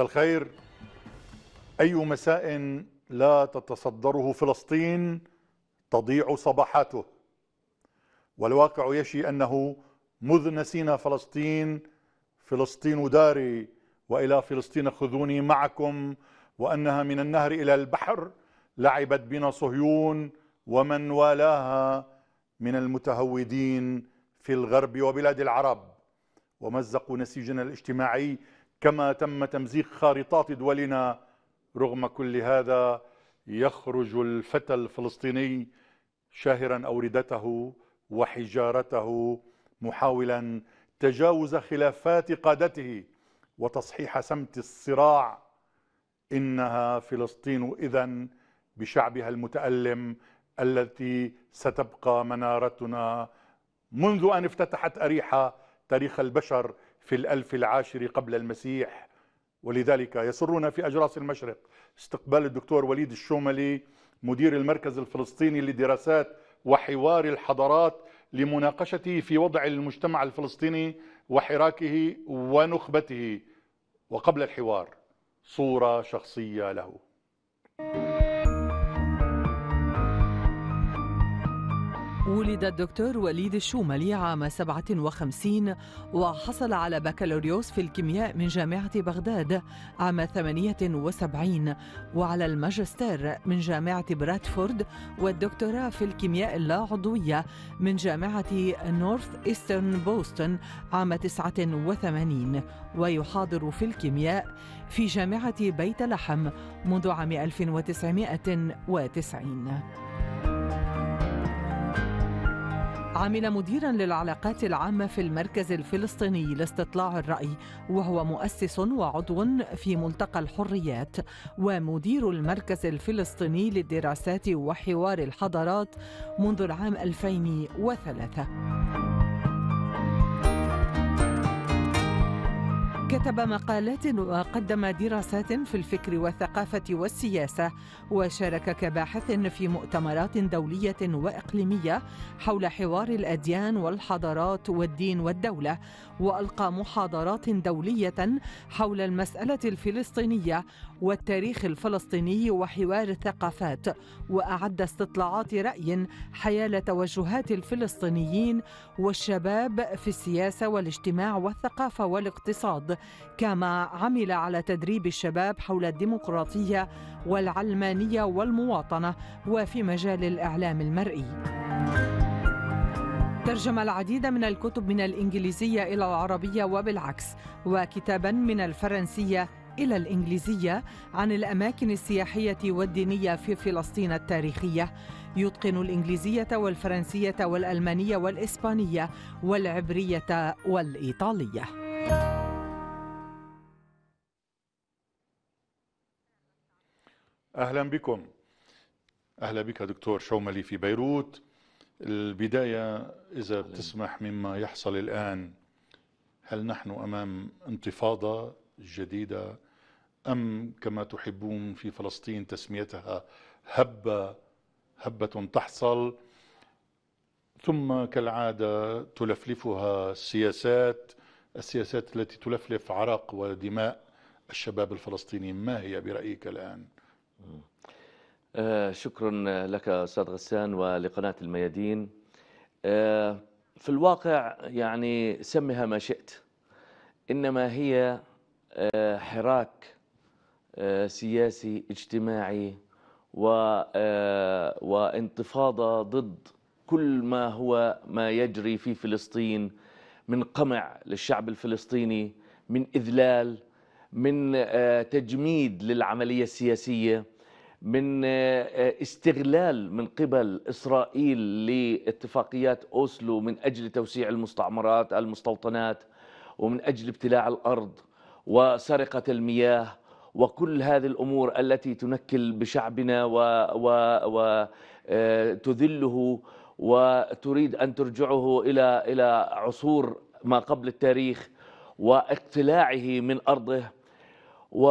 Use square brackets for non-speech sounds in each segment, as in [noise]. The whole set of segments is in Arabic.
الخير أي مساء لا تتصدره فلسطين تضيع صباحاته والواقع يشي أنه مذ نسينا فلسطين فلسطين داري وإلى فلسطين خذوني معكم وأنها من النهر إلى البحر لعبت بنا صهيون ومن والاها من المتهودين في الغرب وبلاد العرب ومزقوا نسيجنا الاجتماعي كما تم تمزيق خارطات دولنا رغم كل هذا يخرج الفتى الفلسطيني شاهرا اوردته وحجارته محاولا تجاوز خلافات قادته وتصحيح سمت الصراع انها فلسطين اذا بشعبها المتالم التي ستبقى منارتنا منذ ان افتتحت اريحه تاريخ البشر في الألف العاشر قبل المسيح ولذلك يسرنا في أجراس المشرق استقبال الدكتور وليد الشوملي مدير المركز الفلسطيني للدراسات وحوار الحضارات لمناقشته في وضع المجتمع الفلسطيني وحراكه ونخبته وقبل الحوار صورة شخصية له ولد الدكتور وليد الشوملي عام 57 وحصل على بكالوريوس في الكيمياء من جامعة بغداد عام 78 وعلى الماجستير من جامعة برادفورد والدكتوراه في الكيمياء اللاعضوية من جامعة نورث إيسترن بوستن عام 89 ويحاضر في الكيمياء في جامعة بيت لحم منذ عام 1990 عمل مديرا للعلاقات العامة في المركز الفلسطيني لاستطلاع الرأي وهو مؤسس وعضو في ملتقى الحريات ومدير المركز الفلسطيني للدراسات وحوار الحضارات منذ العام 2003 كتب مقالات وقدم دراسات في الفكر والثقافة والسياسة وشارك كباحث في مؤتمرات دولية وإقليمية حول حوار الأديان والحضارات والدين والدولة وألقى محاضرات دولية حول المسألة الفلسطينية والتاريخ الفلسطيني وحوار الثقافات وأعد استطلاعات رأي حيال توجهات الفلسطينيين والشباب في السياسة والاجتماع والثقافة والاقتصاد كما عمل على تدريب الشباب حول الديمقراطية والعلمانية والمواطنة وفي مجال الإعلام المرئي ترجم العديد من الكتب من الإنجليزية إلى العربية وبالعكس وكتابا من الفرنسية إلى الإنجليزية عن الأماكن السياحية والدينية في فلسطين التاريخية يتقن الإنجليزية والفرنسية والألمانية والإسبانية والعبرية والإيطالية أهلا بكم أهلا بك دكتور شوملي في بيروت البداية إذا بتسمح مما يحصل الآن هل نحن أمام انتفاضة جديدة أم كما تحبون في فلسطين تسميتها هبة هبة تحصل ثم كالعادة تلفلفها السياسات السياسات التي تلفلف عرق ودماء الشباب الفلسطيني ما هي برأيك الآن؟ آه، شكرا لك أستاذ غسان ولقناة الميادين آه، في الواقع يعني سمها ما شئت إنما هي آه، حراك آه، سياسي اجتماعي آه، وانتفاضة ضد كل ما هو ما يجري في فلسطين من قمع للشعب الفلسطيني من إذلال من آه، تجميد للعملية السياسية من استغلال من قبل إسرائيل لاتفاقيات أوسلو من أجل توسيع المستعمرات المستوطنات ومن أجل ابتلاع الأرض وسرقة المياه وكل هذه الأمور التي تنكل بشعبنا وتذله آه، وتريد أن ترجعه إلى إلى عصور ما قبل التاريخ واقتلاعه من أرضه و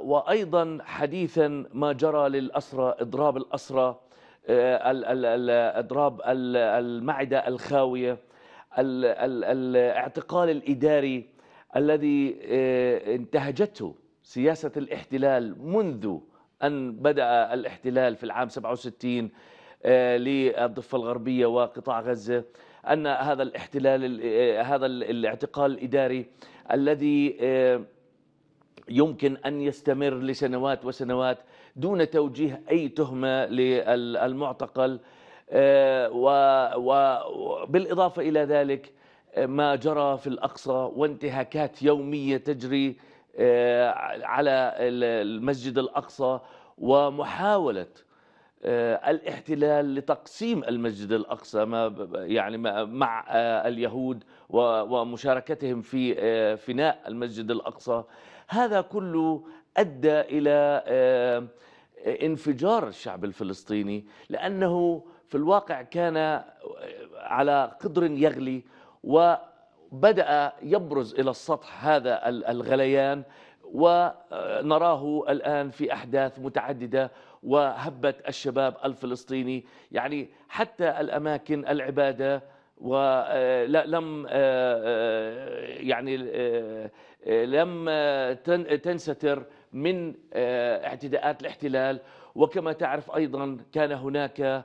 وأيضا حديثا ما جرى للأسرى إضراب الأسرى آه، إضراب المعدة الخاوية الاعتقال الإداري الذي آه، انتهجته سياسة الاحتلال منذ أن بدأ الاحتلال في العام 67 آه، للضفة الغربية وقطاع غزة أن هذا الاحتلال آه، هذا الاعتقال الإداري الذي آه، يمكن أن يستمر لسنوات وسنوات دون توجيه أي تهمة للمعتقل وبالإضافة إلى ذلك ما جرى في الأقصى وانتهاكات يومية تجري آه، على المسجد الأقصى ومحاولة آه، الاحتلال لتقسيم المسجد الأقصى ما يعني مع آه، اليهود ومشاركتهم في فناء المسجد الأقصى هذا كله أدى إلى انفجار الشعب الفلسطيني لأنه في الواقع كان على قدر يغلي و بدأ يبرز إلى السطح هذا الغليان ونراه الآن في أحداث متعددة وهبة الشباب الفلسطيني يعني حتى الأماكن العبادة ولم آه، آه، آه، يعني لم تنستر من اعتداءات الاحتلال وكما تعرف أيضا كان هناك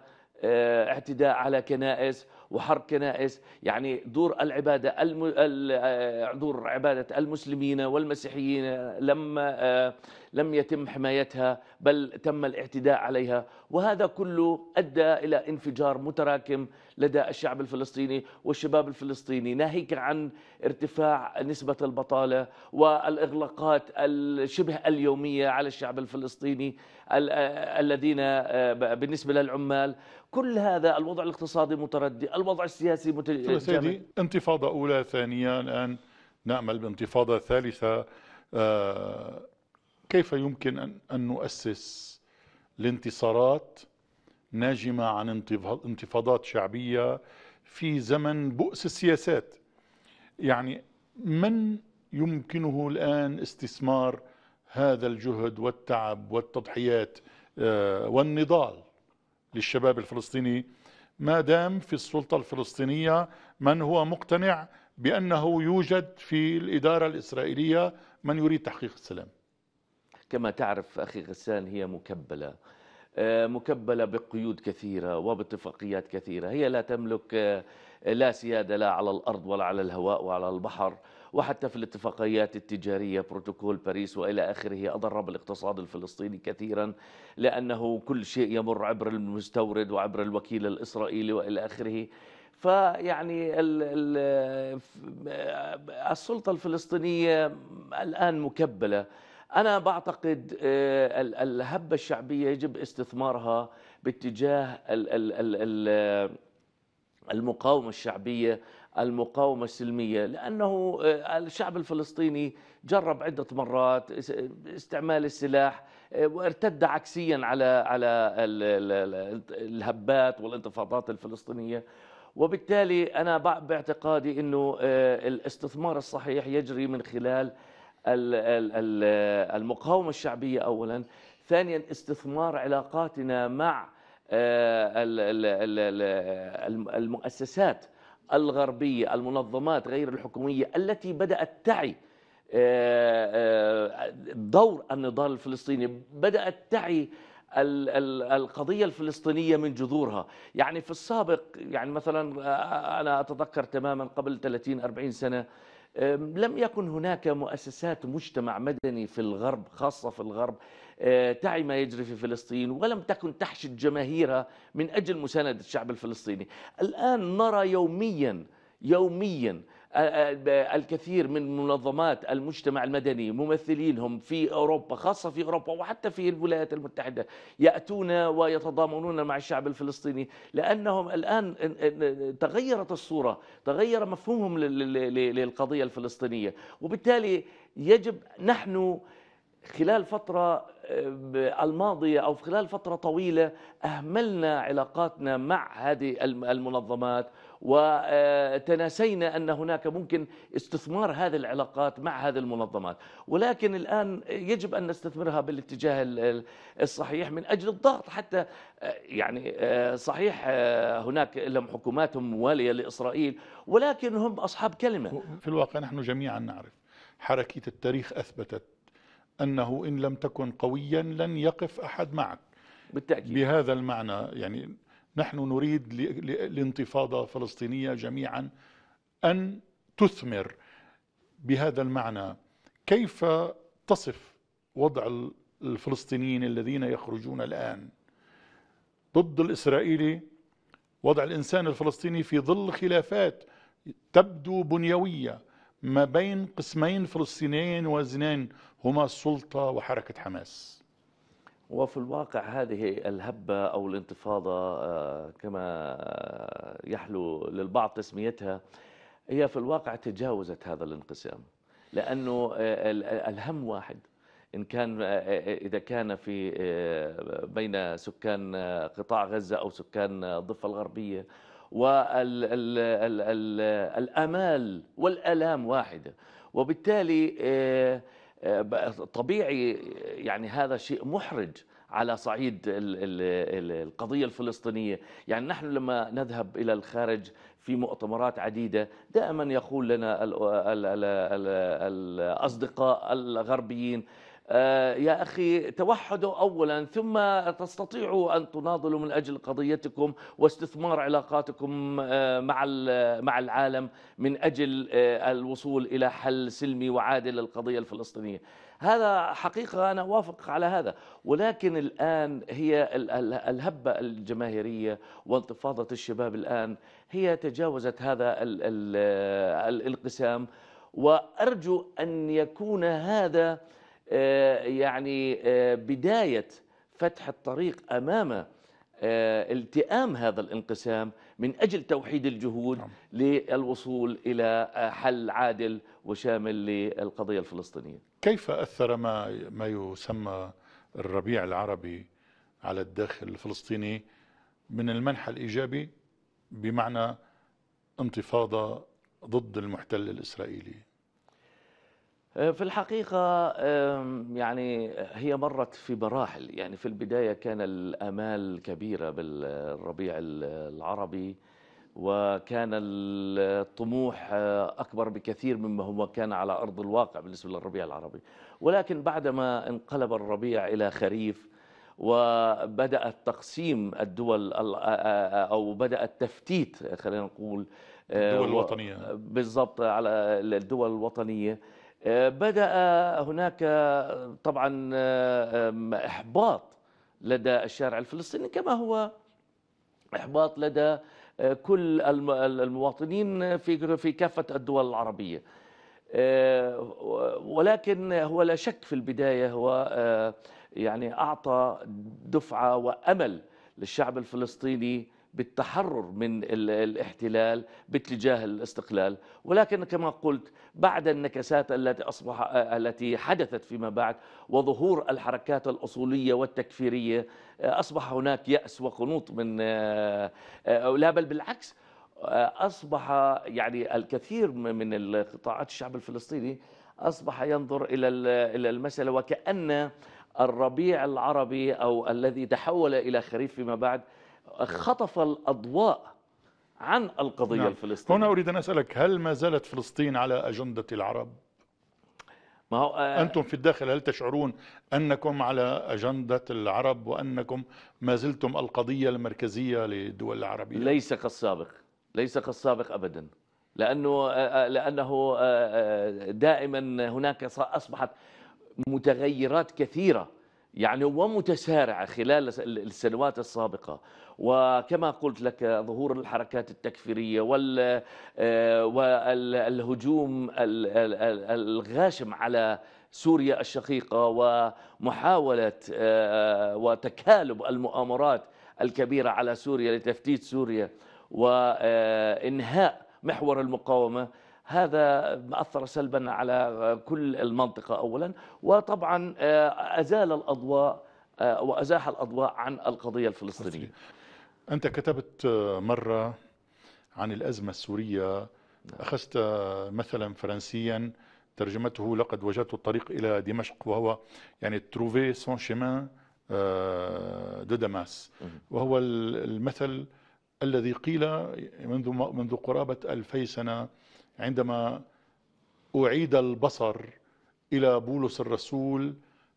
اعتداء على كنائس وحرب كنائس يعني دور العبادة الم... آه، دور عبادة المسلمين والمسيحيين لما آه، لم يتم حمايتها بل تم الاعتداء عليها وهذا كله أدى إلى انفجار متراكم لدى الشعب الفلسطيني والشباب الفلسطيني ناهيك عن ارتفاع نسبة البطالة والإغلاقات الشبه اليومية على الشعب الفلسطيني الذين بالنسبة للعمال كل هذا الوضع الاقتصادي متردي الوضع السياسي متردي سيدي انتفاضة أولى ثانية الآن نأمل بانتفاضة ثالثة آه كيف يمكن أن نؤسس لانتصارات ناجمة عن انتفاضات شعبية في زمن بؤس السياسات يعني من يمكنه الآن استثمار هذا الجهد والتعب والتضحيات آه، والنضال للشباب الفلسطيني ما دام في السلطة الفلسطينية من هو مقتنع بأنه يوجد في الإدارة الإسرائيلية من يريد تحقيق السلام كما تعرف أخي غسان هي مكبلة آه، مكبلة بقيود كثيرة وباتفاقيات كثيرة هي لا تملك آه، لا سيادة لا على الأرض ولا على الهواء وعلى البحر وحتى في الاتفاقيات التجارية بروتوكول باريس وإلى آخره أضر بالاقتصاد الفلسطيني كثيرا لأنه كل شيء يمر عبر المستورد وعبر الوكيل الإسرائيلي وإلى آخره فيعني آه، السلطة الفلسطينية الآن مكبلة أنا بعتقد آه، الهبة الشعبية يجب استثمارها باتجاه آه، المقاومة الشعبية المقاومة السلمية لأنه آه، الشعب الفلسطيني جرب عدة مرات استعمال السلاح وارتد عكسيا على على الهبات والانتفاضات الفلسطينية وبالتالي أنا باعتقادي أنه الاستثمار الصحيح يجري من خلال المقاومة الشعبية أولا ثانيا استثمار علاقاتنا مع آه، المؤسسات الغربية المنظمات غير الحكومية التي بدأت تعي آه، آه، دور النضال الفلسطيني بدأت تعي القضية الفلسطينية من جذورها يعني في السابق يعني مثلا أنا أتذكر تماما قبل 30-40 سنة لم يكن هناك مؤسسات مجتمع مدني في الغرب خاصة في الغرب أه، تعي ما يجري في فلسطين ولم تكن تحشد جماهيرها من أجل مساندة الشعب الفلسطيني الآن نرى يوميا يوميا الكثير من منظمات المجتمع المدني ممثلينهم في أوروبا خاصة في أوروبا وحتى في الولايات المتحدة يأتون ويتضامنون مع الشعب الفلسطيني لأنهم الآن تغيرت الصورة تغير مفهومهم للقضية الفلسطينية وبالتالي يجب نحن خلال فترة آه، الماضية أو خلال فترة طويلة أهملنا علاقاتنا مع هذه المنظمات وتناسينا آه، أن هناك ممكن استثمار هذه العلاقات مع هذه المنظمات ولكن الآن يجب أن نستثمرها بالاتجاه الصحيح من أجل الضغط حتى آه، يعني صحيح هناك لهم حكومات موالية لإسرائيل ولكن هم أصحاب كلمة في الواقع نحن جميعا نعرف حركية التاريخ أثبتت أنه إن لم تكن قويا لن يقف أحد معك بالتأكيد بهذا المعنى يعني نحن نريد لانتفاضة فلسطينية جميعا أن تثمر بهذا المعنى كيف تصف وضع الفلسطينيين الذين يخرجون الآن ضد الإسرائيلي وضع الإنسان الفلسطيني في ظل خلافات تبدو بنيوية ما بين قسمين فلسطينيين وزنين هما السلطة وحركة حماس وفي الواقع هذه الهبة أو الانتفاضة آه، كما يحلو للبعض تسميتها هي في الواقع تجاوزت هذا الانقسام لأنه آه، الهم واحد إن كان آه، إذا كان في بين سكان قطاع غزة أو سكان الضفة الغربية والامال والالام واحده وبالتالي آه، آه، طبيعي يعني هذا شيء محرج على صعيد القضية الفلسطينية يعني نحن لما نذهب إلى الخارج في مؤتمرات عديدة دائما يقول لنا الأصدقاء الغربيين آه، يا أخي توحدوا أولا ثم تستطيعوا أن تناضلوا من أجل قضيتكم واستثمار علاقاتكم آه، مع مع العالم من أجل آه، الوصول إلى حل سلمي وعادل للقضية الفلسطينية هذا حقيقة أنا أوافق على هذا ولكن الآن هي الهبة الجماهيرية وانتفاضة الشباب الآن هي تجاوزت هذا الانقسام وأرجو أن يكون هذا آه، يعني آه، بدايه فتح الطريق امام آه، التئام هذا الانقسام من اجل توحيد الجهود نعم. للوصول الى حل عادل وشامل للقضيه الفلسطينيه. كيف اثر ما ما يسمى الربيع العربي على الداخل الفلسطيني من المنح الايجابي بمعنى انتفاضه ضد المحتل الاسرائيلي؟ آه، في الحقيقة يعني هي مرت في مراحل يعني في البداية كان الآمال كبيرة بالربيع العربي وكان الطموح آه، أكبر بكثير مما هو كان على أرض الواقع بالنسبة للربيع العربي ولكن بعدما انقلب الربيع إلى خريف وبدأ تقسيم الدول أو بدأ التفتيت خلينا نقول آه، الدول الوطنية بالضبط على الدول الوطنية بدأ هناك طبعا إحباط لدى الشارع الفلسطيني كما هو إحباط لدى آه، كل المواطنين في في كافة الدول العربية آه، ولكن هو لا شك في البداية هو آه، يعني أعطى دفعة وأمل للشعب الفلسطيني بالتحرر من الاحتلال باتجاه الاستقلال ولكن كما قلت بعد النكسات التي أصبح التي حدثت فيما بعد وظهور الحركات الأصولية والتكفيرية أصبح هناك يأس وقنوط من لا بل بالعكس أصبح يعني الكثير من القطاعات الشعب الفلسطيني أصبح ينظر إلى إلى المسألة وكأن الربيع العربي أو الذي تحول إلى خريف فيما بعد نعم. خطف الأضواء عن القضية نعم. الفلسطينية هنا أريد أن أسألك هل ما زالت فلسطين على أجندة العرب؟ ما هو آه أنتم في الداخل هل تشعرون أنكم على أجندة العرب وأنكم ما زلتم القضية المركزية للدول العربية؟ ليس كالسابق ليس كالسابق أبدا لأنه, آه، آه، لأنه آه، دائما هناك أصبحت متغيرات كثيرة يعني ومتسارعة خلال السنوات السابقة وكما قلت لك ظهور الحركات التكفيرية آه، والهجوم الغاشم على سوريا الشقيقة ومحاولة آه، وتكالب المؤامرات الكبيرة على سوريا لتفتيت سوريا وإنهاء آه، محور المقاومة هذا أثر سلبا على كل المنطقة أولا وطبعا أزال الأضواء وأزاح الأضواء عن القضية الفلسطينية أنت كتبت مرة عن الأزمة السورية نعم. أخذت مثلا فرنسيا ترجمته لقد وجدت الطريق إلى دمشق وهو يعني تروفي سون شيمان دو دماس وهو المثل الذي قيل منذ منذ قرابة ألفي سنة عندما أعيد البصر إلى بولس الرسول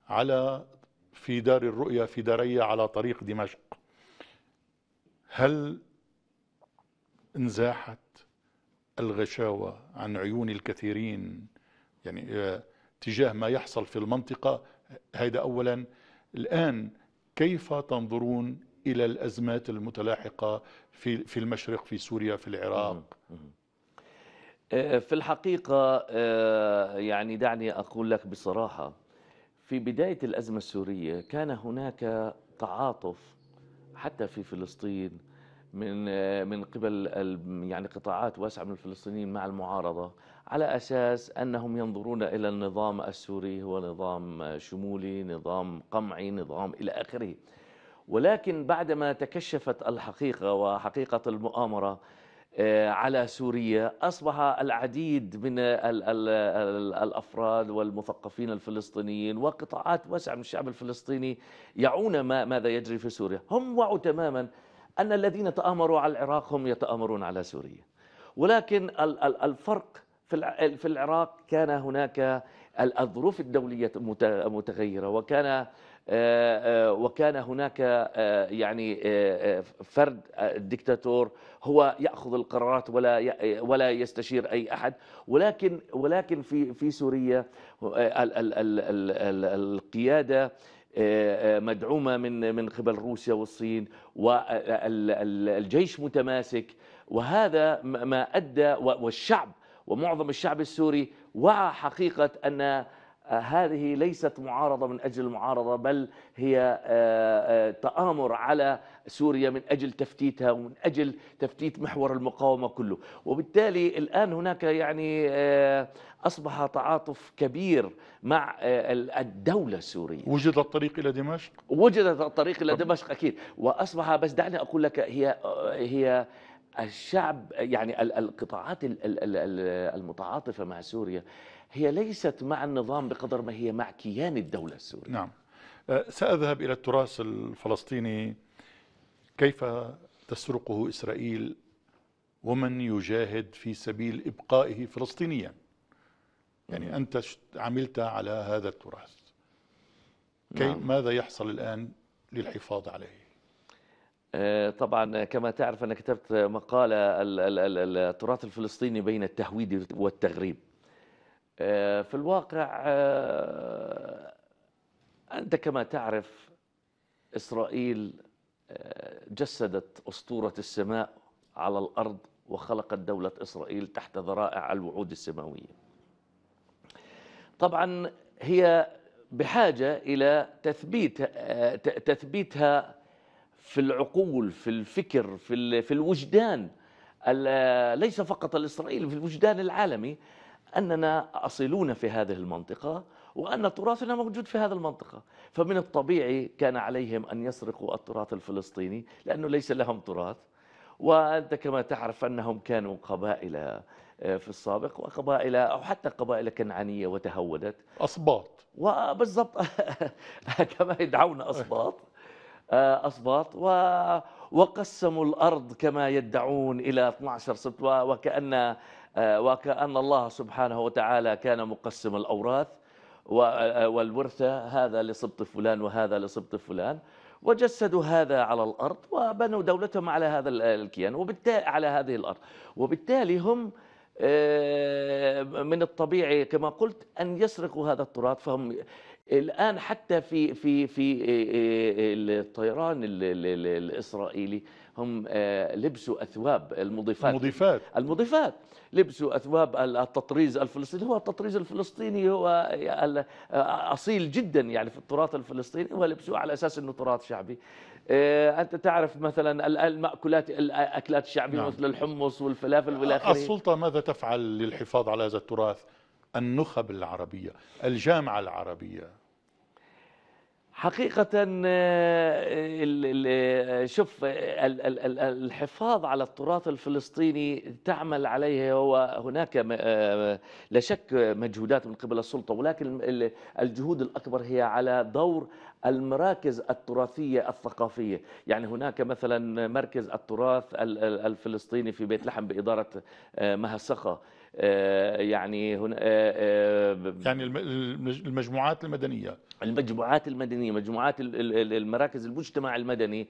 على في دار الرؤيا في داري على طريق دمشق هل انزاحت الغشاوة عن عيون الكثيرين يعني آه، تجاه ما يحصل في المنطقة هذا أولا الآن كيف تنظرون إلى الأزمات المتلاحقة في, في المشرق في سوريا في العراق آه، في الحقيقة آه، يعني دعني أقول لك بصراحة في بداية الأزمة السورية كان هناك تعاطف حتى في فلسطين من من قبل يعني قطاعات واسعه من الفلسطينيين مع المعارضه على اساس انهم ينظرون الى النظام السوري هو نظام شمولي، نظام قمعي، نظام الى اخره. ولكن بعدما تكشفت الحقيقه وحقيقه المؤامره آه، على سوريا أصبح العديد من ال ال الأفراد والمثقفين الفلسطينيين وقطاعات واسعة من الشعب الفلسطيني يعون ما ماذا يجري في سوريا هم وعوا تماما أن الذين تآمروا على العراق هم يتآمرون على سوريا ولكن الفرق في العراق كان هناك الظروف الدولية متغيرة وكان آه، آه، وكان هناك آه، يعني فرد الدكتاتور هو ياخذ القرارات ولا ولا يستشير اي احد ولكن ولكن في في سوريا القياده مدعومه من من قبل روسيا والصين والجيش متماسك وهذا ما ادى والشعب ومعظم الشعب السوري وعى حقيقه ان هذه ليست معارضة من أجل المعارضة بل هي آه، آه، تآمر على سوريا من أجل تفتيتها ومن أجل تفتيت محور المقاومة كله وبالتالي الآن هناك يعني آه، أصبح تعاطف كبير مع الدولة السورية وجد الطريق إلى دمشق؟ وجد الطريق إلى دمشق أكيد وأصبح بس دعني أقول لك هي هي الشعب يعني القطاعات المتعاطفة مع سوريا هي ليست مع النظام بقدر ما هي مع كيان الدولة السورية نعم أه، سأذهب إلى التراث الفلسطيني كيف تسرقه إسرائيل ومن يجاهد في سبيل إبقائه فلسطينيا يعني أنت عملت على هذا التراث كيف نعم. ماذا يحصل الآن للحفاظ عليه أه، طبعا كما تعرف أنا كتبت مقالة التراث الفلسطيني بين التهويد والتغريب آه، في الواقع آه، انت كما تعرف اسرائيل آه، جسدت اسطوره السماء على الارض وخلقت دوله اسرائيل تحت ذرائع الوعود السماويه. طبعا هي بحاجه الى تثبيت تثبيتها في العقول في الفكر في في الوجدان ليس فقط الاسرائيلي في الوجدان العالمي أننا أصلون في هذه المنطقة وأن تراثنا موجود في هذه المنطقة فمن الطبيعي كان عليهم أن يسرقوا التراث الفلسطيني لأنه ليس لهم تراث وأنت كما تعرف أنهم كانوا قبائل آه، في السابق وقبائل أو حتى قبائل كنعانية وتهودت أصباط وبالضبط [laughs] كما يدعون أصباط آه، أصباط و وقسموا الأرض كما يدعون إلى 12 سطوة وكأن آه، وكأن الله سبحانه وتعالى كان مقسم الأوراث آه، والورثة هذا لصبط فلان وهذا لصبط فلان وجسدوا هذا على الأرض وبنوا دولتهم على هذا الكيان وبالتالي على هذه الأرض وبالتالي هم آه، من الطبيعي كما قلت أن يسرقوا هذا التراث فهم الآن حتى في في في الطيران الإسرائيلي هم آه، لبسوا أثواب المضيفات المضيفات المضيفات لبسوا أثواب التطريز الفلسطيني هو التطريز الفلسطيني هو آه، آه، أصيل جدا يعني في التراث الفلسطيني ولبسوه على أساس أنه تراث شعبي أنت تعرف مثلا المأكولات الأكلات الشعبية نعم. مثل الحمص والفلافل والآخرين السلطة ماذا تفعل للحفاظ على هذا التراث النخب العربية الجامعة العربية حقيقة آه، آه، آه، شوف الحفاظ على التراث الفلسطيني تعمل عليه هو هناك لا شك مجهودات من قبل السلطة ولكن الجهود الأكبر هي على دور المراكز التراثية الثقافية يعني هناك مثلا مركز التراث الفلسطيني في بيت لحم بإدارة مها آه، يعني هنا آه، آه، يعني المجموعات المدنيه المجموعات المدنيه مجموعات المراكز المجتمع المدني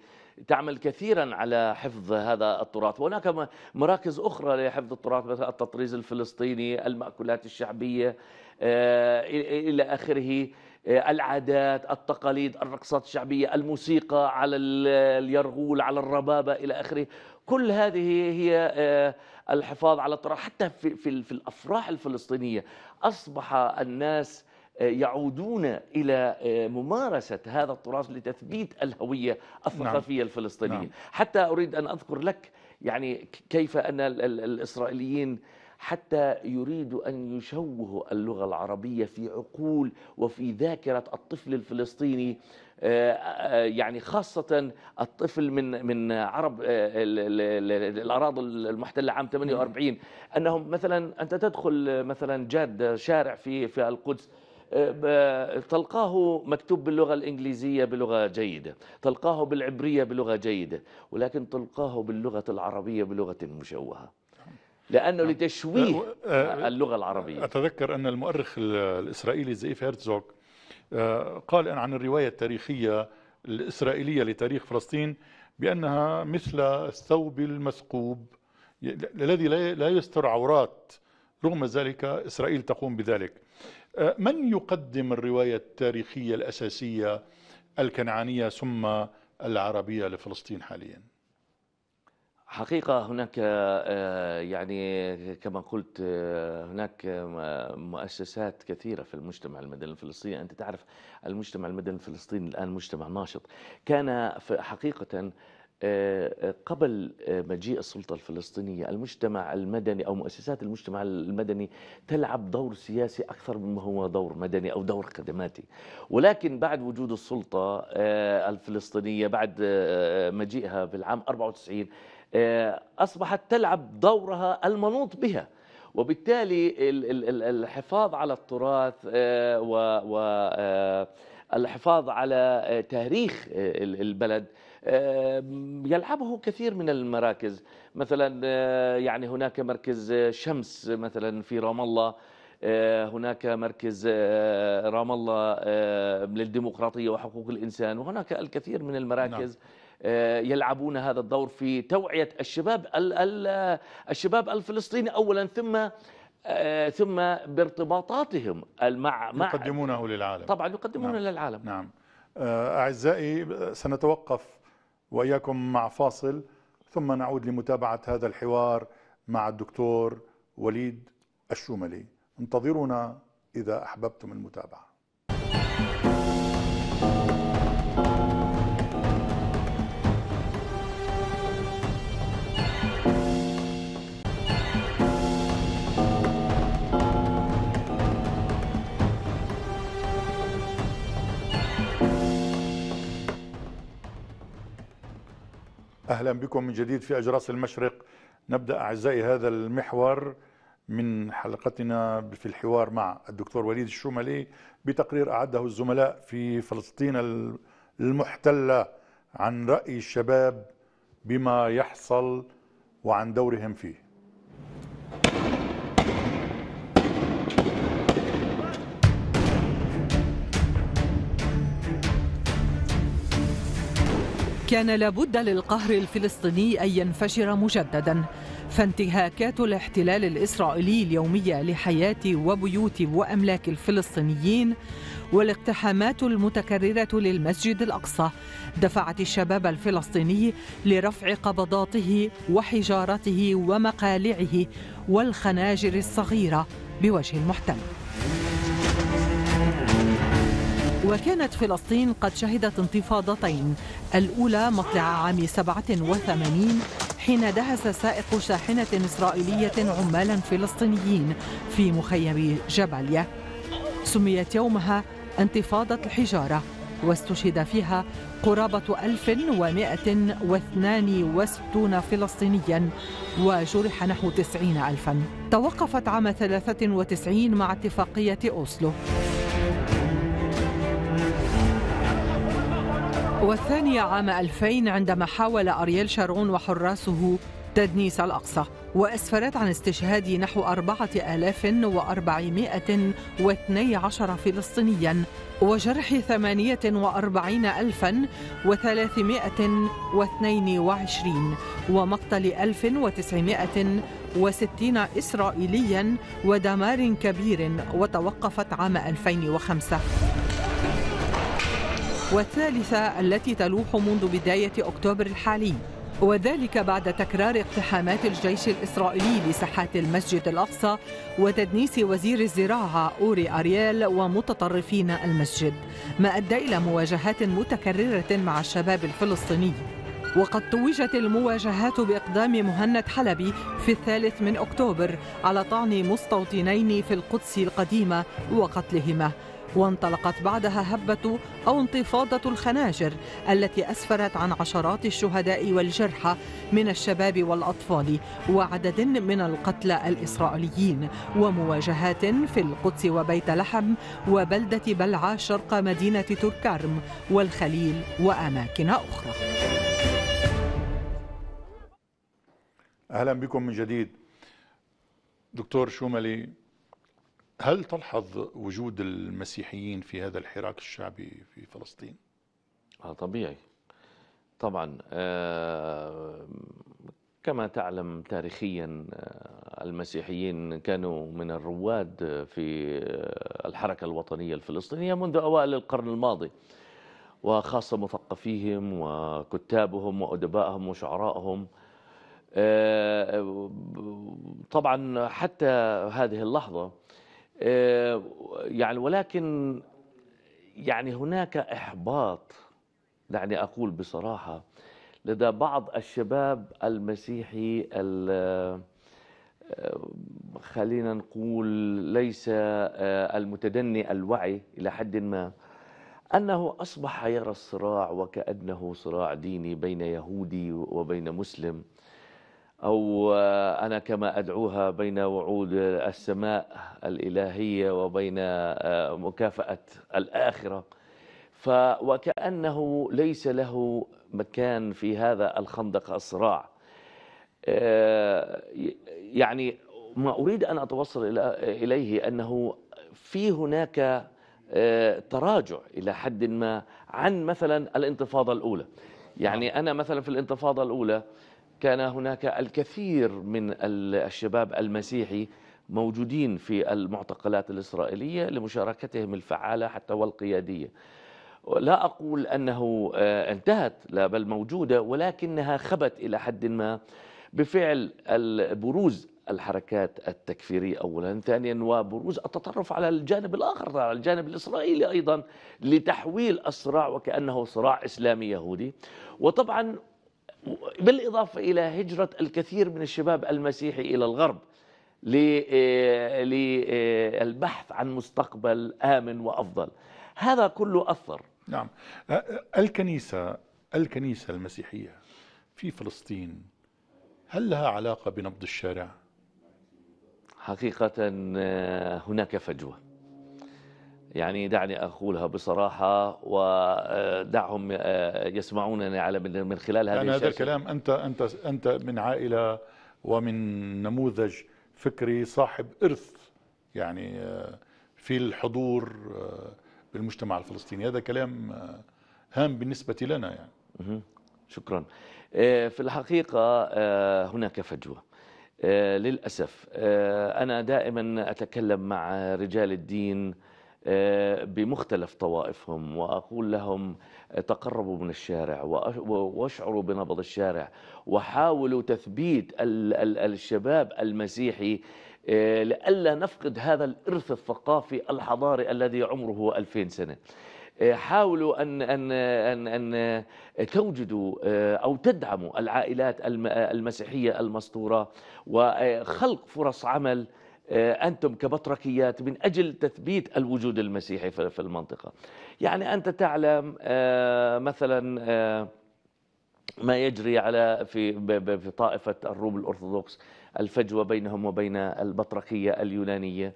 تعمل كثيرا على حفظ هذا التراث وهناك مراكز أخرى لحفظ التراث مثل التطريز الفلسطيني المأكولات الشعبية إلى آخره العادات التقاليد الرقصات الشعبية الموسيقى على اليرغول على الربابة إلى آخره كل هذه هي آه، الحفاظ على التراث حتى في, في, في الأفراح الفلسطينية أصبح الناس آه، يعودون إلى آه، ممارسة هذا التراث لتثبيت الهوية الثقافية نعم. الفلسطينية نعم. حتى أريد أن أذكر لك يعني كيف أن الإسرائيليين حتى يريد أن يشوه اللغة العربية في عقول وفي ذاكرة الطفل الفلسطيني آه، آه، يعني خاصة الطفل من من عرب آه، الأراضي المحتلة عام 48 أنهم مثلا أنت تدخل مثلا جاد شارع في في القدس تلقاه مكتوب باللغة الإنجليزية بلغة جيدة تلقاه بالعبرية بلغة جيدة ولكن تلقاه باللغة العربية بلغة مشوهة لأنه نعم. لتشويه أه، أه، أه، اللغة العربية أتذكر أن المؤرخ الإسرائيلي زيف هيرتزوغ قال عن الرواية التاريخية الإسرائيلية لتاريخ فلسطين بأنها مثل الثوب المثقوب الذي لا يستر عورات رغم ذلك إسرائيل تقوم بذلك من يقدم الرواية التاريخية الأساسية الكنعانية ثم العربية لفلسطين حالياً؟ حقيقة هناك آه، يعني كما قلت آه، هناك آه، مؤسسات كثيرة في المجتمع المدني الفلسطيني أنت تعرف المجتمع المدني الفلسطيني الآن مجتمع ناشط كان حقيقة قبل مجيء السلطة الفلسطينية المجتمع المدني أو مؤسسات المجتمع المدني تلعب دور سياسي أكثر مما هو دور مدني أو دور خدماتي ولكن بعد وجود السلطة الفلسطينية بعد مجيئها في العام 94 آه، أصبحت تلعب دورها المنوط بها وبالتالي الحفاظ على التراث آه، والحفاظ آه، على تاريخ البلد يلعبه كثير من المراكز مثلا يعني هناك مركز شمس مثلا في رام الله هناك مركز رام الله للديمقراطية وحقوق الإنسان وهناك الكثير من المراكز نعم. آه، يلعبون هذا الدور في توعية الشباب الشباب الفلسطيني أولا ثم آه، ثم بارتباطاتهم مع مع يقدمونه للعالم طبعا يقدمونه نعم. للعالم نعم آه، أعزائي سنتوقف وإياكم مع فاصل ثم نعود لمتابعة هذا الحوار مع الدكتور وليد الشوملي انتظرونا إذا أحببتم المتابعة أهلا بكم من جديد في أجراس المشرق نبدأ أعزائي هذا المحور من حلقتنا في الحوار مع الدكتور وليد الشوملي بتقرير أعده الزملاء في فلسطين المحتلة عن رأي الشباب بما يحصل وعن دورهم فيه كان لابد للقهر الفلسطيني أن ينفجر مجددا فانتهاكات الاحتلال الإسرائيلي اليومية لحياة وبيوت وأملاك الفلسطينيين والاقتحامات المتكررة للمسجد الأقصى دفعت الشباب الفلسطيني لرفع قبضاته وحجارته ومقالعه والخناجر الصغيرة بوجه المحتل وكانت فلسطين قد شهدت انتفاضتين الأولى مطلع عام 87 حين دهس سائق شاحنة إسرائيلية عمالا فلسطينيين في مخيم جبلية سميت يومها انتفاضة الحجارة واستشهد فيها قرابة 1162 فلسطينيا وجرح نحو 90 ألفا توقفت عام 93 مع اتفاقية أوسلو والثانية عام 2000 عندما حاول أرييل شارون وحراسه تدنيس الأقصى وأسفرت عن استشهاد نحو 4412 فلسطينيا وجرح 48322 ومقتل 1960 إسرائيليا ودمار كبير وتوقفت عام 2005 والثالثة التي تلوح منذ بداية أكتوبر الحالي وذلك بعد تكرار اقتحامات الجيش الإسرائيلي لساحات المسجد الأقصى وتدنيس وزير الزراعة أوري أريال ومتطرفين المسجد ما أدى إلى مواجهات متكررة مع الشباب الفلسطيني وقد توجت المواجهات بإقدام مهند حلبي في الثالث من أكتوبر على طعن مستوطنين في القدس القديمة وقتلهما وانطلقت بعدها هبة أو انتفاضة الخناجر التي أسفرت عن عشرات الشهداء والجرحى من الشباب والأطفال وعدد من القتلى الإسرائيليين ومواجهات في القدس وبيت لحم وبلدة بلعة شرق مدينة تركارم والخليل وأماكن أخرى أهلا بكم من جديد دكتور شوملي هل تلحظ وجود المسيحيين في هذا الحراك الشعبي في فلسطين؟ آه طبيعي طبعا آه كما تعلم تاريخيا آه، المسيحيين كانوا من الرواد في آه، الحركة الوطنية الفلسطينية منذ أوائل القرن الماضي وخاصة مثقفيهم وكتابهم وأدبائهم وشعرائهم آه، طبعا حتى هذه اللحظة آه، يعني ولكن يعني هناك إحباط دعني أقول بصراحة لدى بعض الشباب المسيحي آه، خلينا نقول ليس آه، المتدني الوعي إلى حد ما أنه أصبح يرى الصراع وكأنه صراع ديني بين يهودي وبين مسلم أو أنا كما أدعوها بين وعود السماء الإلهية وبين آه، مكافأة الآخرة وكأنه ليس له مكان في هذا الخندق الصراع آه، يعني ما أريد أن أتوصل إليه أنه في هناك آه، تراجع إلى حد ما عن مثلا الانتفاضة الأولى يعني نعم. أنا مثلا في الانتفاضة الأولى كان هناك الكثير من الشباب المسيحي موجودين في المعتقلات الإسرائيلية لمشاركتهم الفعالة حتى والقيادية لا أقول أنه آه، انتهت لا بل موجودة ولكنها خبت إلى حد ما بفعل البروز الحركات التكفيرية أولا ثانيا وبروز التطرف على الجانب الآخر على الجانب الإسرائيلي أيضا لتحويل الصراع وكأنه صراع إسلامي يهودي وطبعا بالإضافة إلى هجرة الكثير من الشباب المسيحي إلى الغرب للبحث آه، آه، عن مستقبل آمن وأفضل هذا كله أثر نعم الكنيسة الكنيسة المسيحية في فلسطين هل لها علاقة بنبض الشارع؟ حقيقة آه، هناك فجوة يعني دعني أقولها بصراحة ودعهم آه، يسمعونني على من خلال هذه يعني هذا الكلام أنت أنت أنت من عائلة ومن نموذج فكري صاحب إرث يعني آه، في الحضور آه، بالمجتمع الفلسطيني هذا كلام هام بالنسبة لنا يعني شكرا في الحقيقة هناك فجوة للأسف أنا دائما أتكلم مع رجال الدين آه، بمختلف طوائفهم واقول لهم آه، تقربوا من الشارع واشعروا بنبض الشارع وحاولوا تثبيت الشباب المسيحي آه، لئلا نفقد هذا الارث الثقافي الحضاري الذي عمره 2000 سنه. حاولوا ان ان ان ان توجدوا او تدعموا العائلات المسيحيه المسطورة وخلق فرص عمل آه، أنتم كبطركيات من أجل تثبيت الوجود المسيحي في المنطقة يعني أنت تعلم آه، مثلا آه، ما يجري على في في طائفة الروم الأرثوذكس الفجوة بينهم وبين البطركية اليونانية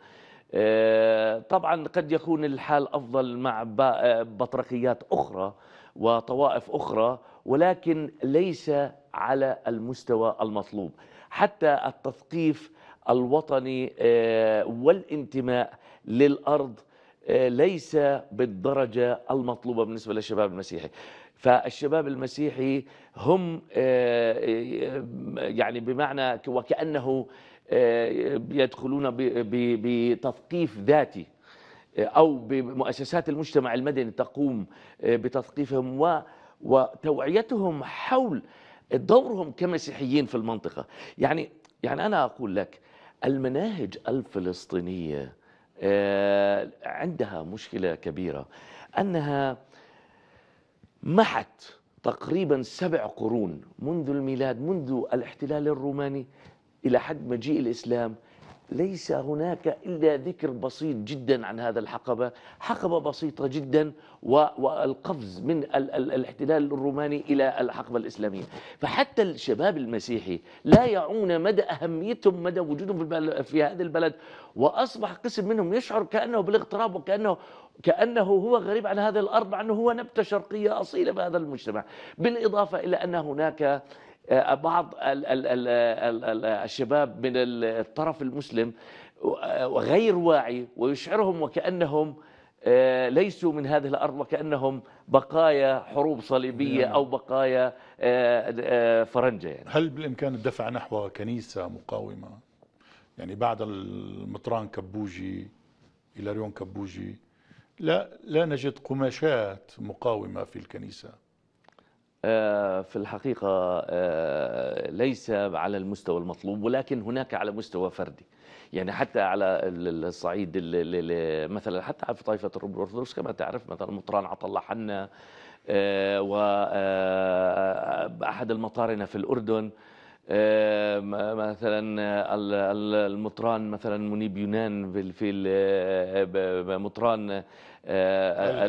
طبعا قد يكون الحال أفضل مع بطركيات أخرى وطوائف أخرى ولكن ليس على المستوى المطلوب حتى التثقيف الوطني آه، والانتماء للأرض آه، ليس بالدرجة المطلوبة بالنسبة للشباب المسيحي فالشباب المسيحي هم آه، يعني بمعنى وكأنه يدخلون بتثقيف ذاتي أو بمؤسسات المجتمع المدني تقوم بتثقيفهم وتوعيتهم حول دورهم كمسيحيين في المنطقة يعني يعني أنا أقول لك المناهج الفلسطينية آه، عندها مشكلة كبيرة أنها محت تقريبا سبع قرون منذ الميلاد منذ الاحتلال الروماني إلى حد مجيء الإسلام ليس هناك إلا ذكر بسيط جدا عن هذا الحقبة حقبة بسيطة جدا والقفز من ال ال الاحتلال الروماني إلى الحقبة الإسلامية فحتى الشباب المسيحي لا يعون مدى أهميتهم مدى وجودهم في, في هذا البلد وأصبح قسم منهم يشعر كأنه بالاغتراب وكأنه كأنه هو غريب عن هذه الأرض مع أنه هو نبتة شرقية أصيلة في هذا المجتمع بالإضافة إلى أن هناك آه، بعض الشباب من الطرف المسلم آه، غير واعي ويشعرهم وكأنهم آه، ليسوا من هذه الأرض وكأنهم بقايا حروب صليبية نعم. أو بقايا فرنجة يعني. هل بالإمكان الدفع نحو كنيسة مقاومة؟ يعني بعد المطران كبوجي إلى ريون كبوجي لا لا نجد قماشات مقاومة في الكنيسة آه، في الحقيقة آه، ليس على المستوى المطلوب ولكن هناك على مستوى فردي يعني حتى على الصعيد مثلا حتى في طائفة الرب الأرثوذكس كما تعرف مثلا مطران عطا الله حنا آه، وأحد المطارنة في الأردن مثلا المطران مثلا منيب يونان في مطران آه،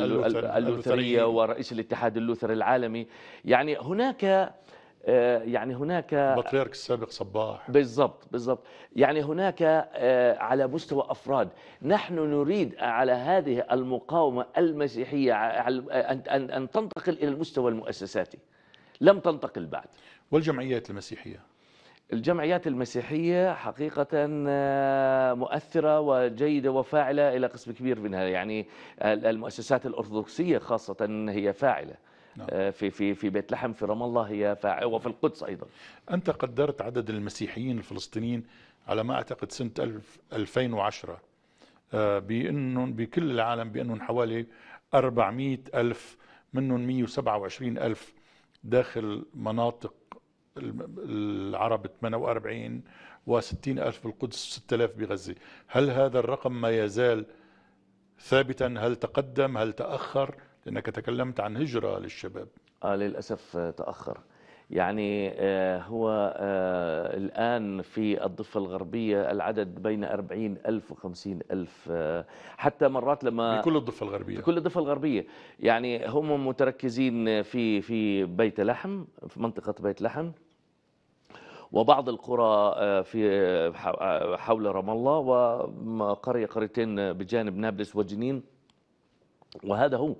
اللوثرية ورئيس الاتحاد اللوثري العالمي يعني هناك آه، يعني هناك بطريرك السابق صباح بالضبط بالضبط يعني هناك آه، على مستوى افراد نحن نريد على هذه المقاومه المسيحيه ان ان تنتقل الى المستوى المؤسساتي لم تنتقل بعد والجمعيات المسيحيه الجمعيات المسيحية حقيقة آه، مؤثرة وجيدة وفاعلة إلى قسم كبير منها يعني المؤسسات الأرثوذكسية خاصة هي فاعلة نعم. آه، في في في بيت لحم في رام الله هي فاعلة وفي القدس أيضا أنت قدرت عدد المسيحيين الفلسطينيين على ما أعتقد سنة 2010 آه، بأنهم بكل العالم بأنهم حوالي 400 ألف منهم 127 ألف داخل مناطق العرب 48 و60 ألف في القدس 6000 بغزة هل هذا الرقم ما يزال ثابتا هل تقدم هل تأخر لأنك تكلمت عن هجرة للشباب آه للأسف آه، تأخر يعني آه، هو آه، الآن في الضفة الغربية العدد بين 40 ألف و 50 ألف حتى مرات لما بكل الضفة الغربية بكل الضفة الغربية يعني هم متركزين في في بيت لحم في منطقة بيت لحم وبعض القرى آه، في آه، حول رام الله وقرية قريتين آه، بجانب نابلس وجنين وهذا هو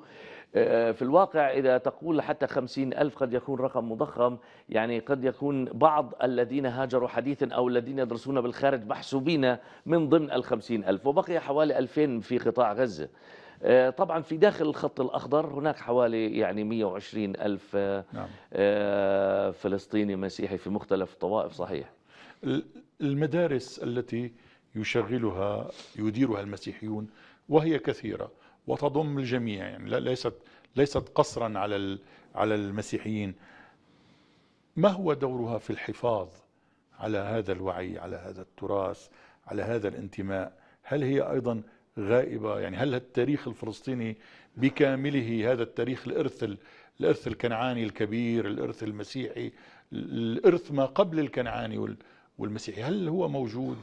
في الواقع إذا تقول حتى خمسين ألف قد يكون رقم مضخم يعني قد يكون بعض الذين هاجروا حديثا أو الذين يدرسون بالخارج محسوبين من ضمن الخمسين ألف وبقي حوالي ألفين في قطاع غزة آه، طبعا في داخل الخط الأخضر هناك حوالي يعني 120 ألف آه، نعم. آه، فلسطيني مسيحي في مختلف الطوائف صحيح المدارس التي يشغلها يديرها المسيحيون وهي كثيرة وتضم الجميع يعني ليست ليست قصرا على على المسيحيين ما هو دورها في الحفاظ على هذا الوعي على هذا التراث على هذا الانتماء هل هي ايضا غائبة يعني هل التاريخ الفلسطيني بكامله هذا التاريخ الإرث الإرث الكنعاني الكبير الإرث المسيحي الإرث ما قبل الكنعاني والمسيحي هل هو موجود؟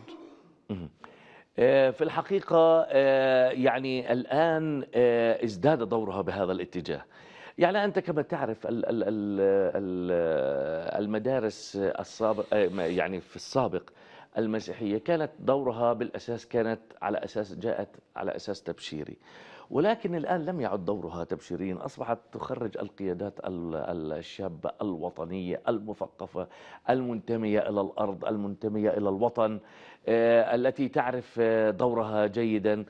آه، في الحقيقة آه، يعني الآن آه، ازداد دورها بهذا الاتجاه يعني أنت كما تعرف المدارس السابق يعني في السابق المسيحية كانت دورها بالأساس كانت على أساس جاءت على أساس تبشيري ولكن الآن لم يعد دورها تبشيريا أصبحت تخرج القيادات الشابة الوطنية المثقفة المنتمية إلى الأرض المنتمية إلى الوطن آه، التي تعرف آه، دورها جيدا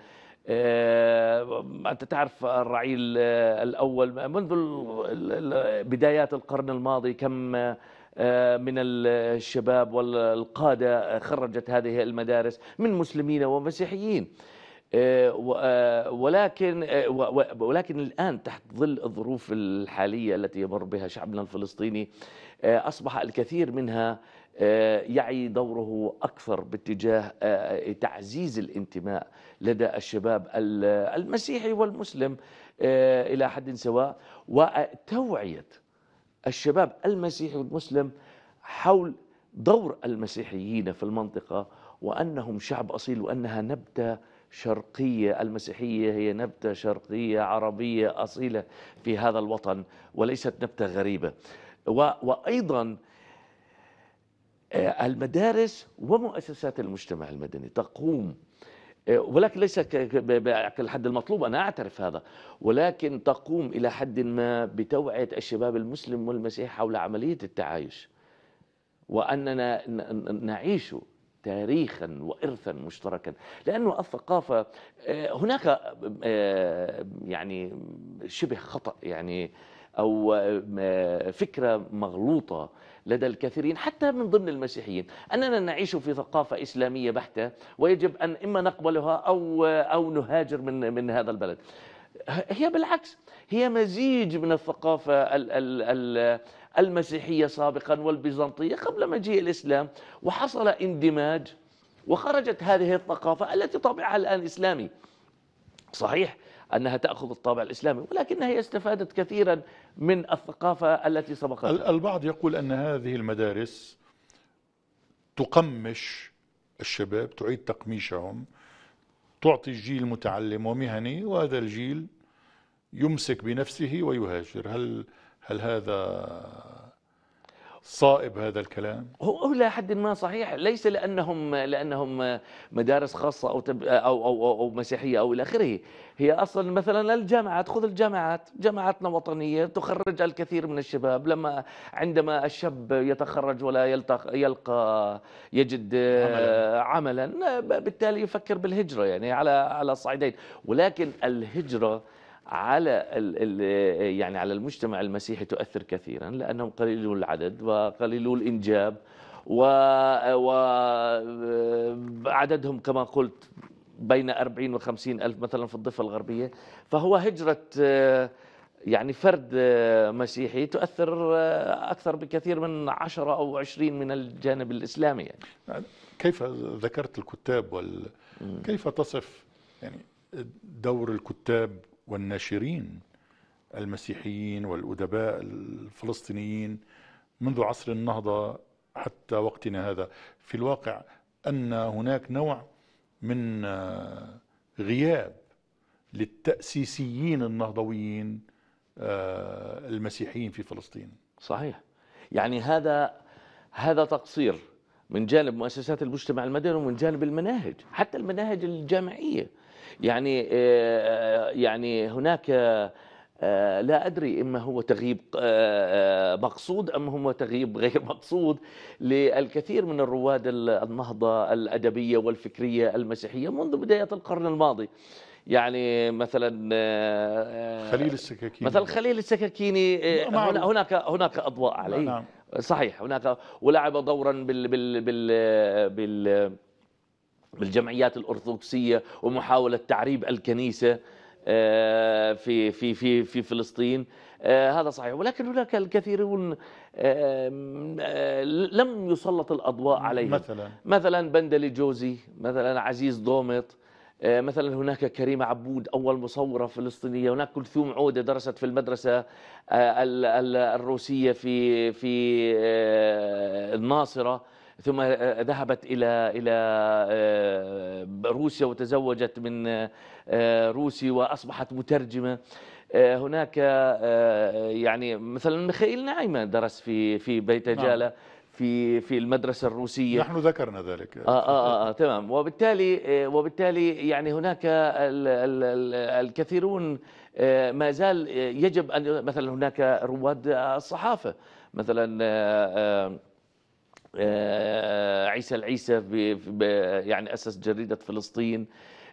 آه، أنت تعرف الرعيل الأول منذ بدايات القرن الماضي كم آه، من الشباب والقادة آه، خرجت هذه المدارس من مسلمين ومسيحيين آه، ولكن ولكن الان تحت ظل الظروف الحاليه التي يمر بها شعبنا الفلسطيني اصبح الكثير منها يعي دوره اكثر باتجاه تعزيز الانتماء لدى الشباب المسيحي والمسلم الى حد سواء وتوعيه الشباب المسيحي والمسلم حول دور المسيحيين في المنطقة وأنهم شعب أصيل وأنها نبتة شرقية المسيحية هي نبتة شرقية عربية أصيلة في هذا الوطن وليست نبتة غريبة وأيضا آه، المدارس ومؤسسات المجتمع المدني تقوم إيه، ولكن ليس كالحد المطلوب أنا أعترف هذا ولكن تقوم إلى حد ما بتوعية الشباب المسلم والمسيحي حول عملية التعايش وأننا نعيش تاريخا وارثا مشتركا لانه الثقافه إيه، هناك إيه، يعني شبه خطا يعني او فكره مغلوطه لدى الكثيرين حتى من ضمن المسيحيين أننا نعيش في ثقافة إسلامية بحتة ويجب أن إما نقبلها أو أو نهاجر من من هذا البلد هي بالعكس هي مزيج من الثقافة ال ال ال المسيحية سابقا والبيزنطية قبل مجيء الإسلام وحصل اندماج وخرجت هذه الثقافة التي طابعها الآن إسلامي صحيح أنها تأخذ الطابع الإسلامي ولكنها هي استفادت كثيرا من الثقافة التي سبقتها البعض يقول أن هذه المدارس تقمش الشباب تعيد تقميشهم تعطي الجيل متعلم ومهني وهذا الجيل يمسك بنفسه ويهاجر هل هل هذا صائب هذا الكلام هو إلى حد ما صحيح ليس لأنهم لأنهم مدارس خاصة أو تب أو, أو أو أو مسيحية أو إلى آخره هي أصلا مثلا الجامعات خذ الجامعات جامعاتنا وطنية تخرج الكثير من الشباب لما عندما الشاب يتخرج ولا يلتق يلقى يجد عملا, عملا بالتالي يفكر بالهجرة يعني على على الصعيدين ولكن الهجرة على يعني على المجتمع المسيحي تؤثر كثيرا لانهم قليلو العدد وقليلو الانجاب و وعددهم كما قلت بين 40 و50 ألف مثلا في الضفة الغربية فهو هجرة يعني فرد مسيحي تؤثر أكثر بكثير من 10 أو 20 من الجانب الإسلامي يعني. كيف ذكرت الكتاب وال... كيف تصف يعني دور الكتاب والناشرين المسيحيين والأدباء الفلسطينيين منذ عصر النهضة حتى وقتنا هذا في الواقع أن هناك نوع من آه، غياب للتأسيسيين النهضويين آه، المسيحيين في فلسطين صحيح يعني هذا هذا تقصير من جانب مؤسسات المجتمع المدني ومن جانب المناهج حتى المناهج الجامعية يعني آه، يعني هناك آه، آه، لا أدري إما هو تغييب مقصود أم هو تغييب غير [laughs] مقصود للكثير من الرواد النهضة الأدبية والفكرية المسيحية منذ بداية القرن الماضي يعني مثلا خليل السكاكيني مثلا خليل السكاكيني نعم. هناك هناك أضواء عليه نعم. صحيح هناك ولعب دورا بال بال بال, بال بالجمعيات الارثوذكسيه ومحاوله تعريب الكنيسه آه، في في في في فلسطين آه، هذا صحيح ولكن هناك الكثيرون آه، لم يسلط الاضواء عليهم مثلا مثلا بندلي جوزي مثلا عزيز دومت مثلا هناك كريمة عبود أول مصورة فلسطينية هناك كلثوم عودة درست في المدرسة الروسية في في الناصرة ثم آه، ذهبت إلى إلى آه، روسيا وتزوجت من آه، روسي وأصبحت مترجمة هناك يعني مثلا ميخائيل نعيمة درس في في بيت نعم. جالا في في المدرسه الروسيه نحن ذكرنا ذلك آه, آه, آه, تمام وبالتالي وبالتالي يعني هناك الكثيرون ما زال يجب ان مثلا هناك رواد الصحافه مثلا آه، عيسى العيسى يعني أسس جريدة فلسطين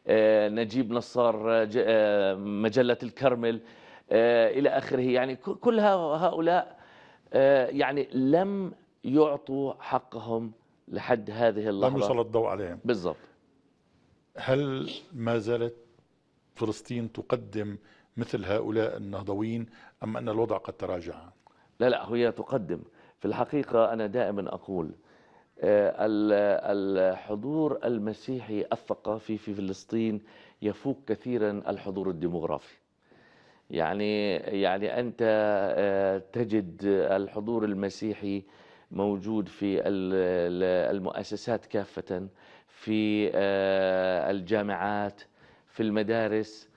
آه، نجيب نصار آه، مجلة الكرمل إلى آخره يعني كل هؤلاء يعني لم يعطوا حقهم لحد هذه اللحظة لم يسلط الضوء عليهم بالضبط هل ما زالت فلسطين تقدم مثل هؤلاء النهضويين أم أن الوضع قد تراجع؟ لا لا هي تقدم في الحقيقة أنا دائما أقول آه، الحضور المسيحي الثقافي في فلسطين يفوق كثيرا الحضور الديموغرافي يعني يعني أنت آه، تجد الحضور المسيحي موجود في المؤسسات كافة في آه، الجامعات في المدارس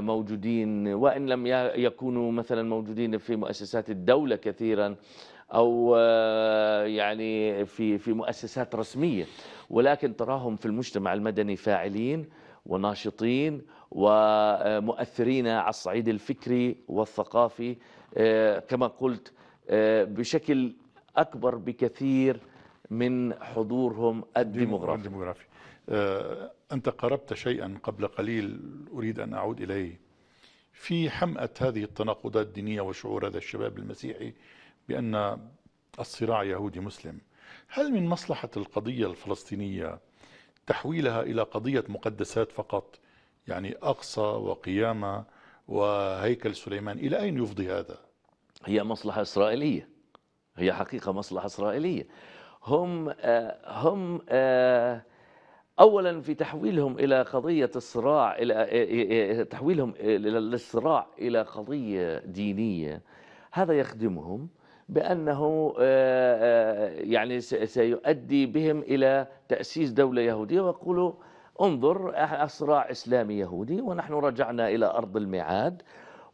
موجودين وإن لم يكونوا مثلا موجودين في مؤسسات الدولة كثيرا او آه، يعني في في مؤسسات رسميه ولكن تراهم في المجتمع المدني فاعلين وناشطين ومؤثرين على الصعيد الفكري والثقافي آه، كما قلت آه، بشكل اكبر بكثير من حضورهم الديموغرافي. الديموغرافي. انت قربت شيئا قبل قليل اريد ان اعود اليه. في حمأة هذه التناقضات الدينية وشعور هذا الشباب المسيحي بأن الصراع يهودي مسلم هل من مصلحة القضية الفلسطينية تحويلها إلى قضية مقدسات فقط يعني أقصى وقيامة وهيكل سليمان إلى أين يفضي هذا؟ هي مصلحة إسرائيلية هي حقيقة مصلحة إسرائيلية هم آه هم آه اولا في تحويلهم الى قضيه الصراع الى آه، آه، آه، تحويلهم الى الصراع الى قضيه دينيه هذا يخدمهم بأنه آه، آه، يعني سيؤدي بهم إلى تأسيس دولة يهودية ويقولوا انظر اصراع إسلامي يهودي ونحن رجعنا إلى أرض الميعاد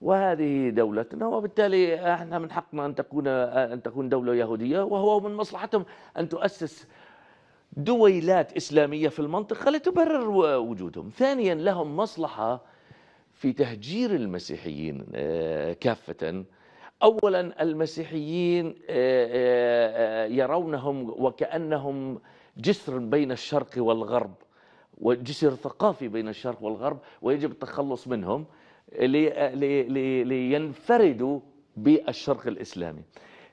وهذه دولتنا وبالتالي احنا من حقنا ان تكون ان تكون دوله يهوديه وهو من مصلحتهم ان تؤسس دويلات اسلاميه في المنطقه لتبرر وجودهم. ثانيا لهم مصلحه في تهجير المسيحيين آه، كافه اولا المسيحيين آه، آه، آه، يرونهم وكانهم جسر بين الشرق والغرب وجسر ثقافي بين الشرق والغرب ويجب التخلص منهم لينفردوا بالشرق الاسلامي.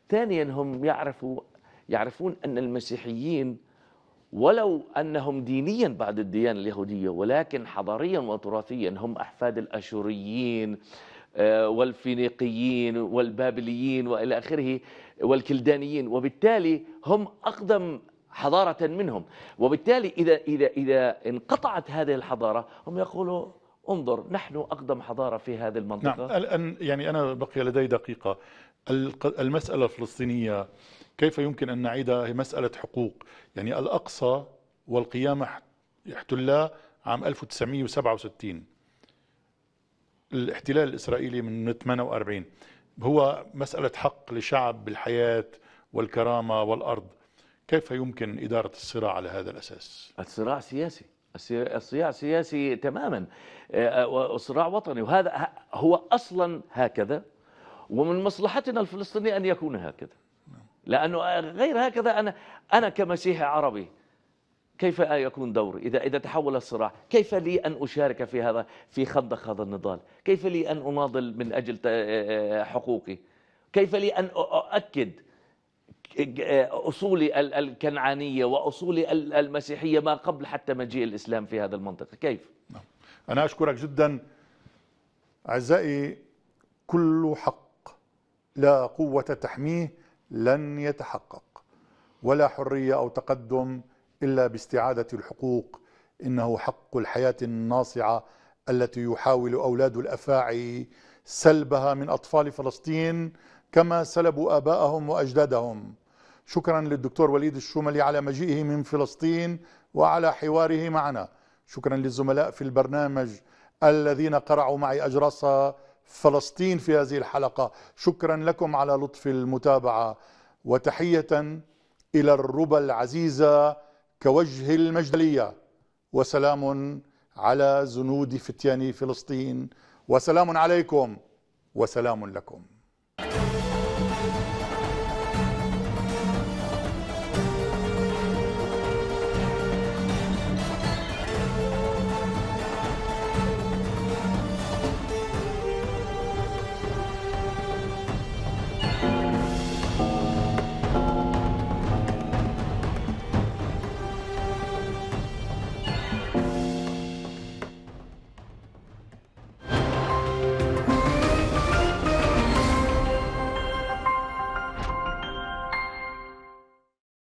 ثانيا هم يعرفوا يعرفون ان المسيحيين ولو انهم دينيا بعد الديانه اليهوديه ولكن حضاريا وتراثيا هم احفاد الاشوريين آه، والفينيقيين والبابليين والى اخره والكلدانيين وبالتالي هم اقدم حضاره منهم وبالتالي اذا اذا اذا انقطعت هذه الحضاره هم يقولوا انظر نحن اقدم حضاره في هذه المنطقه نعم الان يعني انا بقي لدي دقيقه المساله الفلسطينيه كيف يمكن ان نعيدها هي مساله حقوق يعني الاقصى والقيامه احتلا عام 1967 الاحتلال الإسرائيلي من 48 هو مسألة حق لشعب بالحياة والكرامة والأرض كيف يمكن إدارة الصراع على هذا الأساس؟ الصراع سياسي الصراع سياسي تماما وصراع آه، آه، وطني وهذا هو أصلا هكذا ومن مصلحتنا الفلسطينية أن يكون هكذا لأنه غير هكذا أنا أنا كمسيحي عربي كيف يكون دوري إذا إذا تحول الصراع كيف لي أن أشارك في هذا في خندق هذا النضال كيف لي أن أناضل من أجل حقوقي كيف لي أن أؤكد أصولي الكنعانية وأصولي المسيحية ما قبل حتى مجيء الإسلام في هذا المنطقة كيف نعم. أنا أشكرك جدا أعزائي كل حق لا قوة تحميه لن يتحقق ولا حرية أو تقدم إلا باستعادة الحقوق إنه حق الحياة الناصعة التي يحاول أولاد الأفاعي سلبها من أطفال فلسطين كما سلبوا آباءهم وأجدادهم شكرا للدكتور وليد الشوملي على مجيئه من فلسطين وعلى حواره معنا شكرا للزملاء في البرنامج الذين قرعوا معي أجراس فلسطين في هذه الحلقة شكرا لكم على لطف المتابعة وتحية إلى الربا العزيزة كوجه المجدلية وسلام على زنود فتيان فلسطين وسلام عليكم وسلام لكم